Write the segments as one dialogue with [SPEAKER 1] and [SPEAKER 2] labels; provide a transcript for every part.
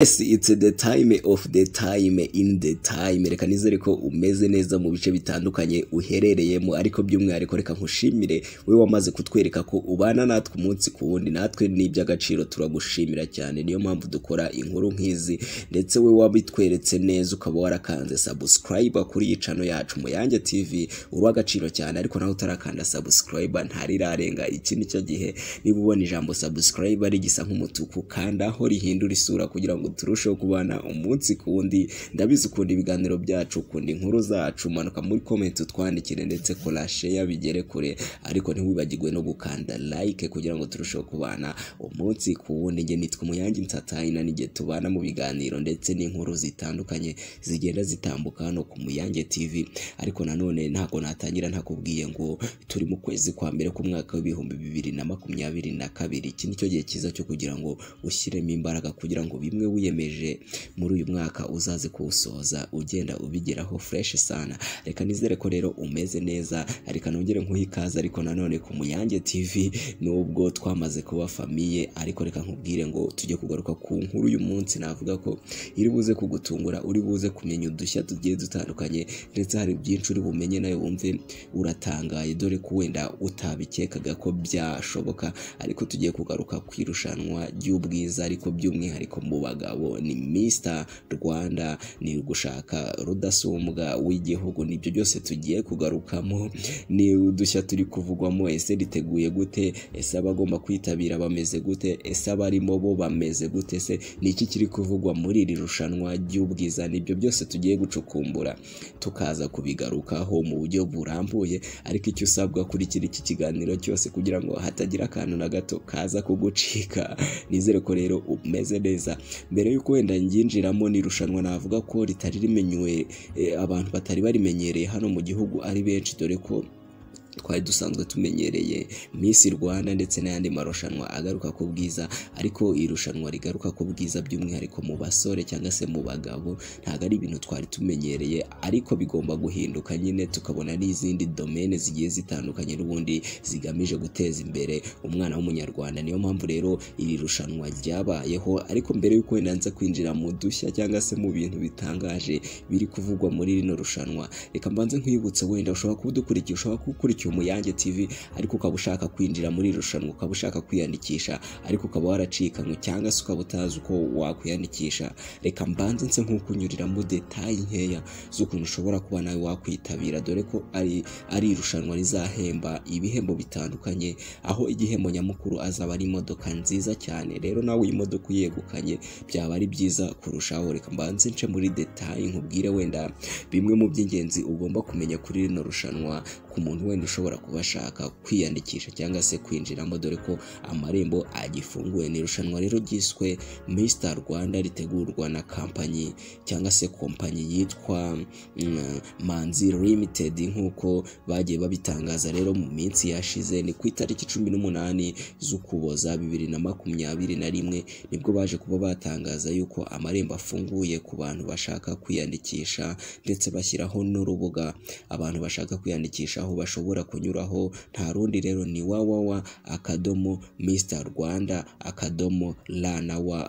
[SPEAKER 1] Yes it's the time of the time in the time reka nizere ko umeze neza mu bice bitandukanye uherereyemo ariko by'umwihariko reka nkushimire wowe wamaze kutwereka ko ubana natwe umunsi ku wundi natwe n'iby'agaciro turagushimira cyane niyo mpamvu dukora inkuru nk'izi ndetse we wabitweretse neza ukaba warakanze subscribe kuri iyi cano yacu Muyange TV urwa agaciro cyane ariko nawe utarakanda subscribe ntarirarenga iki nicyo gihe niba ubona ijambo subscribe rigisa nk'umutuku kanda aho rihindura isura kugira ngo ngo turusheho kubana umunsi ku wundi ndabizi ukunda ibiganiro byacu ukunda inkuru zacu manuka muri komenti utwandikire ndetse kora sheya bigere kure ariko ntiwibagirwe no gukanda like kugira ngo turusheho kubana umunsi ku wundi nge nitwa umuyange nsatayina n'igihe tubana mu biganiro ndetse n'inkuru zitandukanye zigenda zitambuka hano ku muyange tv ariko nanone ntabwo natangira ntakubwiye ngo turi mu kwezi kwa mbere k'umwaka w'ibihumbi bibiri na makumyabiri na kabiri iki ni cyo gihe cyiza cyo kugira ngo ushyiremo imbaraga kugira ngo bimwe wiyemeje muri uyu mwaka uzaze kuwusoza ugenda ubigeraho fureshi sana reka nizere ko rero umeze neza reka nongere nkuhe ikaze ariko nanone ku muyange tv nubwo twamaze kuba famiye ariko reka nkubwire ngo tujye kugaruka ku nkuru uyu munsi navuga ko iri buze kugutungura uri buze kumenya udushya tugiye dutandukanye ndetse hari byinshi uri bumenye nawe wumve uratangaye dore ko wenda utabikekaga ko byashoboka ariko tugiye kugaruka ku irushanwa ry'ubwiza ariko by'umwihariko mu bagabo ngabo ni misita rwanda ni ugushaka rudasumbwa w'igihugu nibyo byose tugiye kugarukamo ni udushya turi kuvugwamo ese riteguye gute ese abagomba kwitabira bameze gute ese abarimo bo bameze gute se ni iki kiri kuvugwa muri iri rushanwa ry'ubwiza nibyo byose tugiye gucukumbura tukaza kubigarukaho mu buryo burambuye ariko icyo usabwa kuri iki kiganiro cyose kugira ngo hatagira akantu na gato kaza kugucika nizere ko rero umeze neza mbere y'uko wenda nginjiramo ni irushanwa navuga ko ritari rimenyewe eh, abantu batari barimenyereye hano mu gihugu ari benshi dore ko twari dusanzwe tumenyereye miss rwanda ndetse n'ayandi marushanwa agaruka ku bwiza ariko irushanwa rigaruka ku bwiza by'umwihariko mu basore cyangwa se mu bagabo ntabwo ari ibintu twari tumenyereye ariko bigomba guhinduka nyine tukabona n'izindi domene zigiye zitandukanye n'ubundi zigamije guteza imbere umwana w'umunyarwanda niyo mpamvu rero iri rushanwa ryabayeho ariko mbere y'uko wenda kwinjira mu dushya cyangwa se mu bintu bitangaje biri kuvugwa muri rino rushanwa reka mbanze nkwibutse wenda ushobora kuba udukurikiye ushobora kuba igihe umuyange tv ariko ukaba ushaka kwinjira muri iri rushanwa ukaba ushaka kwiyandikisha ariko ukaba waracikanywe cyangwa se ukaba utazi uko wakwiyandikisha reka mbanze nse nk'ukunyuriramo detayi nkeya z'ukuntu ushobora kuba nawe wakwitabira dore ko ari ari irushanwa rizahemba ibihembo bitandukanye aho igihembo nyamukuru azaba ari imodoka nziza cyane rero nawe iyi modoka uyegukanye byaba ari byiza kurushaho reka mbanze nce muri detayi nkubwire wenda bimwe mu by'ingenzi ugomba kumenya kuri rino rushanwa umuntu wenda ushobora kuba ashaka kwiyandikisha cyangwa se kwinjiramo dore ko amarembo agifunguye ni irushanwa rero ryiswe Mr rwanda ritegurwa na kampanyi cyangwa se kompanyi yitwa mm, manzi limited nk'uko bagiye babitangaza rero mu minsi yashize ni ku itariki cumi n'umunani z'ukuboza bibiri na makumyabiri na rimwe nibwo baje kuba batangaza yuko amarembo afunguye ku bantu bashaka kwiyandikisha ndetse bashyiraho n'urubuga abantu bashaka kwiyandikishaho aho bashobora kunyuraho nta rundi rero ni wawawa akadomo mr rwanda akadomo ra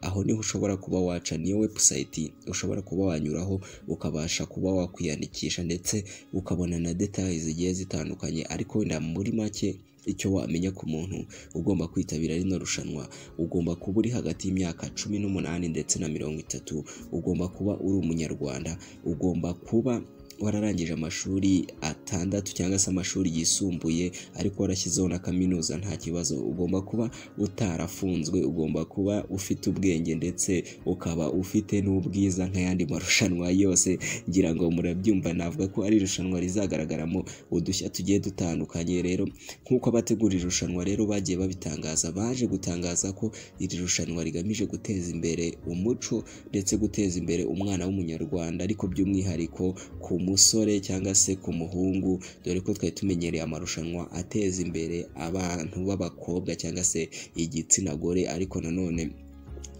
[SPEAKER 1] aho niho ushobora kuba waca niyo webusayiti ushobora kuba wanyuraho ukabasha kuba wakwiyandikisha ndetse ukabona na detaye zigiye zitandukanye ariko wenda muri make icyo wamenya ku muntu ugomba kwitabira rino rushanwa ugomba kuba uri hagati y'imyaka cumi n'umunani ndetse na mirongo itatu ugomba kuba uri umunyarwanda ugomba kuba wararangije amashuri gatandatu cyangwa se amashuri yisumbuye ariko warashyizeho na kaminuza nta kibazo ugomba kuba utarafunzwe ugomba kuba ufite ubwenge ndetse ukaba ufite n'ubwiza nk'ayandi marushanwa yose ngira ngo murabyumva navuga ko ari irushanwa rizagaragaramo udushya tugiye dutandukanye rero nk'uko abategura irushanwa rero bagiye babitangaza baje gutangaza ko iri rushanwa rigamije guteza imbere umuco ndetse guteza imbere umwana w'umunyarwanda ariko by'umwihariko ku musore cyangwa se ku muhungu b'abahungu dore ko twari tumenyereye amarushanwa ateza imbere abantu b'abakobwa cyangwa se igitsina gore ariko nanone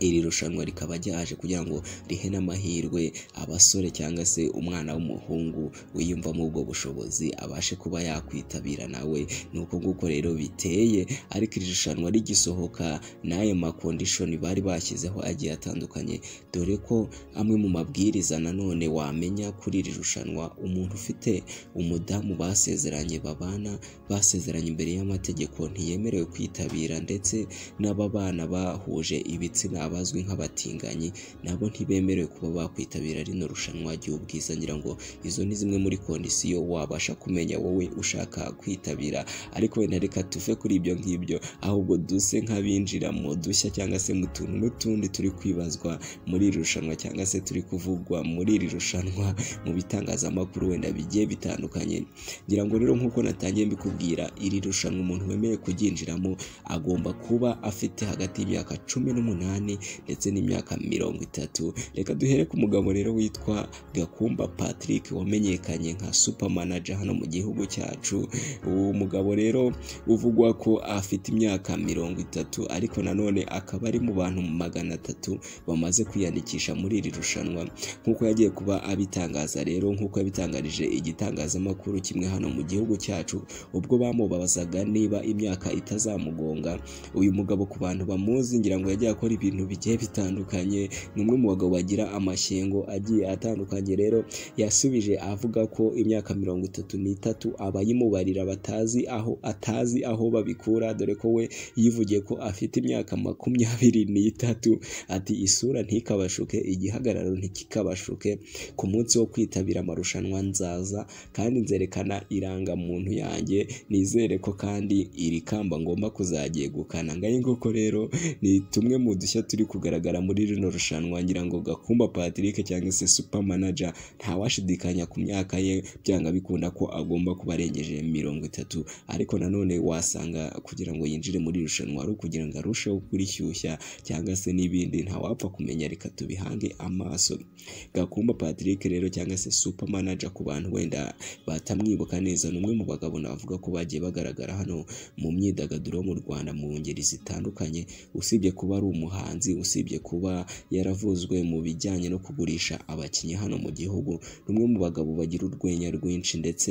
[SPEAKER 1] iri rushanwa rikaba ryaje kugira ngo rihe n'amahirwe abasore cyangwa se umwana w'umuhungu wiyumvamo ubwo bushobozi abashe kuba yakwitabira nawe ni uko nguko rero biteye ariko iri rushanwa rigisohoka n'ayo makondishoni bari bashyizeho agiye atandukanye dore ko amwe mu mabwiriza nanone wamenya kuri iri rushanwa umuntu ufite umudamu basezeranye babana basezeranye imbere y'amategeko ntiyemerewe kwitabira ndetse n’aba bana bahuje ibitsina abazwi nk'abatinganyi nabo ntibemerewe kuba bakwitabira rino rushanwa ry'ubwiza ngira ngo izo ni zimwe muri kondisiyo wabasha kumenya wowe ushaka kwitabira ariko wenda reka tuve kuri ibyo ngibyo ahubwo duse nk'abinjira mu dushya cyangwa se mu tuntu n'utundi turi kwibazwa muri iri rushanwa cyangwa se turi kuvugwa muri iri rushanwa mu bitangazamakuru wenda bigiye bitandukanye ngira ngo rero nk'uko natangiye mbikubwira iri rushanwa umuntu wemeye kuryinjiramo agomba kuba afite hagati y'imyaka cumi n'umunani ndetse n'imyaka mirongo itatu reka duhere ku mugabo rero witwa gakumba patrick wamenyekanye nka supermanager hano mu gihugu cyacu uwo mugabo rero uvugwa ko afite imyaka mirongo itatu ariko nanone akaba ari mu bantu magana atatu bamaze kwiyandikisha muri iri rushanwa nk'uko yagiye kuba abitangaza rero nk'uko yabitangarije igitangazamakuru kimwe hano mu gihugu cyacu ubwo bamubabazaga niba imyaka itazamugonga uyu mugabo ku bantu bamuzi ngira ngo yajya akora ibintu bigiye bitandukanye, ni umwe mu bagabo bagira amashyengo agiye atandukanye rero yasubije avuga ko imyaka mirongo itatu n'itatu abayimubarira batazi aho atazi aho babikura dore ko we yivugiye ko afite imyaka makumyabiri n'itatu ati isura ntikabashuke igihagararo ntikikabashuke ku munsi wo kwitabira amarushanwa nzaza kandi nzerekana irangamuntu yanjye nizere ko kandi iri kamba ngomba kuzaryegukana ngahe nguko rero ni tumwe mu dushya uri kugaragara muri rino rushanwa ngira ngo Gakumba Patrick cyangwa se super manager ntawashidikanya ku myaka ye byanga bikunda ko agomba kuba arengeje mirongo itatu ariko nanone wasanga kugira ngo yinjire muri rushanwa ari ukugira ngo arusheho kurishyushya cyangwa se n'ibindi ntawapfa kumenya reka tubihange amaso Gakumba Patrick rero cyangwa se super manager ku bantu wenda batamwibuka neza ni umwe mu bagabo navuga ko bagiye bagaragara hano mu myidagaduro mu Rwanda mu ngeri zitandukanye usibye kuba ari umuhanzi muhanzi usibye kuba yaravuzwe mu bijyanye no kugurisha abakinnyi hano mu gihugu ni umwe mu bagabo bagira urwenya rwinshi ndetse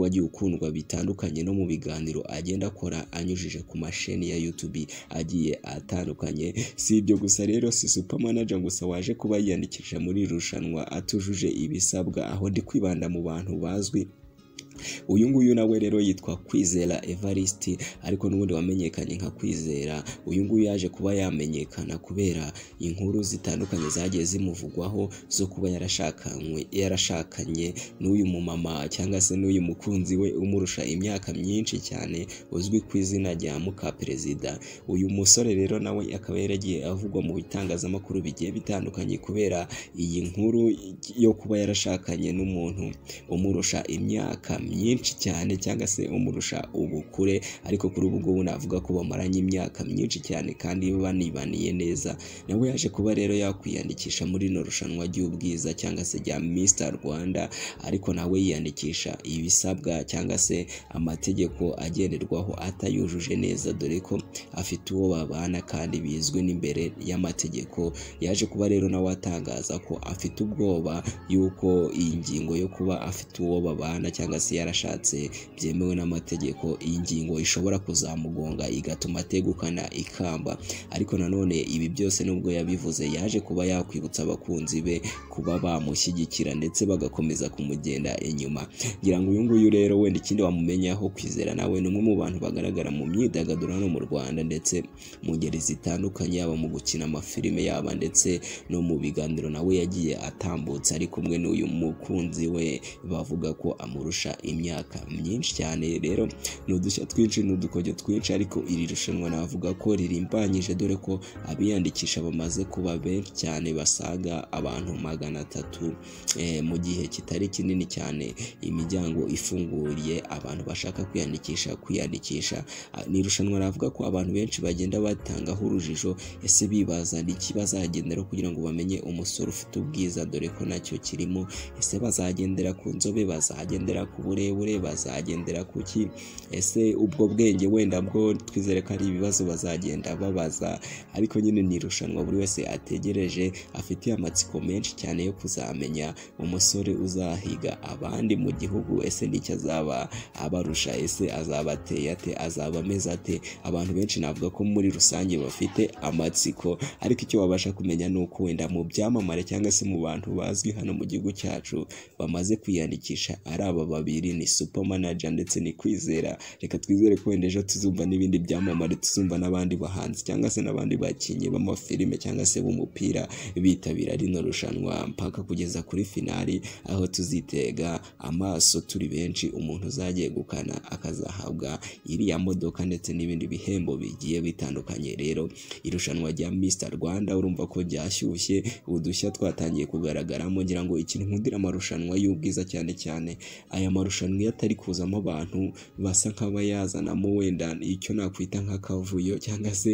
[SPEAKER 1] wagiye ukundwa bitandukanye no mu biganiro agenda akora anyujije ku masheni ya YouTube agiye atandukanye si ibyo gusa rero si super manager gusa waje kuba yiyandikisha muri rushanwa atujuje ibisabwa aho ndi kwibanda mu bantu bazwi uyu nguyu nawe rero yitwa kwizera evariste ariko n'ubundi wamenyekanye nka kwizera uyu nguyu yaje kuba yamenyekana kubera inkuru zitandukanye zagiye zimuvugwaho zo kuba yarashakanywe yarashakanye n'uyu mumama cyangwa se n'uyu mukunzi we umurusha imyaka myinshi cyane uzwi ku izina rya muka perezida uyu musore rero nawe akaba yaragiye avugwa mu bitangazamakuru bigiye bitandukanye kubera iyi nkuru yo kuba yarashakanye n'umuntu umurusha imyaka myinshi cyane cyangwa se umurusha ubukure ariko kuri ubu ngubu navuga ko bamaranye imyaka myinshi cyane kandi banibaniye neza nawe yaje kuba rero yakwiyandikisha muri rino rushanwa ry'ubwiza cyangwa se rya Mr Rwanda ariko nawe yiyandikisha ibisabwa cyangwa se amategeko agenderwaho atayujuje neza dore ko afite uwo babana kandi bizwi n'imbere y'amategeko yaje kuba rero nawe atangaza ko afite ubwoba y'uko iyi ngingo yo kuba afite uwo babana cyangwa se yarashatse byemewe n'amategeko iyi ngingo ishobora kuzamugonga igatuma ategukana ikamba ariko nanone ibi byose nubwo yabivuze yaje kuba yakwibutsa abakunzi be kuba bamushyigikira ndetse bagakomeza kumugenda inyuma ngira ngo uyu nguyu rero wenda ikindi wamumenyaho kwizera nawe ni umwe mu bantu bagaragara mu myidagaduro hano mu rwanda ndetse mu ngeri zitandukanye yaba mu gukina amafilime yaba ndetse no mu biganiro nawe yagiye atambutse ari kumwe n'uyu mukunzi we bavuga ko amurusha imyaka myinshi cyane rero ni udushya twinshi ni udukoryo twinshi ariko iri rushanwa navuga ko ririmbanyije dore ko abiyandikisha bamaze kuba benshi cyane basaga abantu magana atatu eh, mu gihe kitari kinini cyane imiryango ifunguriye abantu bashaka kwiyandikisha kwiyandikisha ah, ni irushanwa navuga ko abantu benshi bagenda batangaho urujijo ese bibaza ni iki kugira ngo bamenye umusoro ufite ubwiza dore ko nacyo kirimo ese bazagendera ku nzobe bazagendera ku uburebure bazagendera ku ki ese ubwo bwenge wenda bwo twizere ko ari ibibazo bazagenda babaza ariko nyine ni irushanwa buri wese ategereje afitiye amatsiko menshi cyane yo kuzamenya umusore uzahiga abandi mu gihugu ese n'icyo azaba abarusha ese azaba ateye ate azaba ameze ate abantu benshi navuga ko muri rusange bafite amatsiko ariko icyo wabasha kumenya ni uko wenda mu byamamare cyangwa se mu bantu bazwi hano mu gihugu cyacu bamaze kwiyandikisha ari aba babiri kabiri ni supa manaja ndetse ni kwizera reka twizere ko wenda ejo tuzumva n'ibindi byamamare tuzumva n'abandi bahanzi cyangwa se n'abandi bakinnyi b'amafilime cyangwa se b'umupira bitabira rino rushanwa mpaka kugeza kuri finali aho tuzitega amaso turi benshi umuntu uzagiye gukana akazahabwa iriya modoka ndetse n'ibindi bihembo bigiye bitandukanye rero irushanwa rya Mr Rwanda urumva ko ryashyushye udushya twatangiye kugaragaramo ngira ngo ikintu nkundira amarushanwa y'ubwiza cyane cyane aya marushanwa amarushanwa iyo atari kuzamo abantu basa nk'aba yazanamo wenda icyo nakwita nk'akavuyo cyangwa se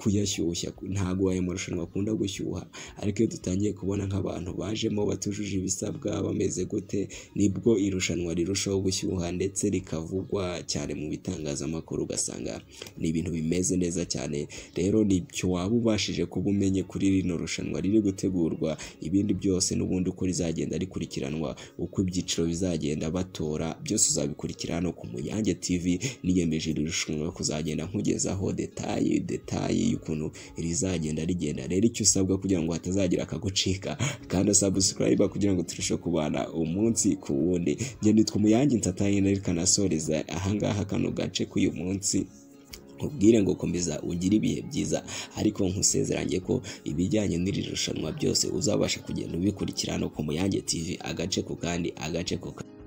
[SPEAKER 1] kuyashyushya ntabwo ayo marushanwa akunda gushyuha ariko iyo dutangiye kubona nk'abantu bajemo batujuje ibisabwa bameze gute nibwo irushanwa rirushaho gushyuha ndetse rikavugwa cyane mu bitangazamakuru ugasanga ni ibintu bimeze neza cyane rero nicyo waba ubashije kuba umenye kuri rino rushanwa riri gutegurwa ibindi byose n'ubundi uko rizagenda rikurikiranwa uko ibyiciro bizagenda bato gutora byose uzabikurikira hano ku Muyange TV niyemeje iri rushanwa kuzagenda nkugezaho detaye detaye y'ukuntu rizagenda rigenda rero icyo usabwa kugira ngo hatazagira akagucika kandi subscribe kugira ngo turusheho kubana umunsi ku wundi njye nitwa Muyange Nsataye nari kanasoreza ahangaha kano gace k'uyu munsi nkubwire ngo komeza ugire ibihe byiza ariko nkusezeranye ko ibijyanye n'iri rushanwa byose uzabasha kugenda ubikurikirana ku Muyange TV agace ku kandi agace ku kandi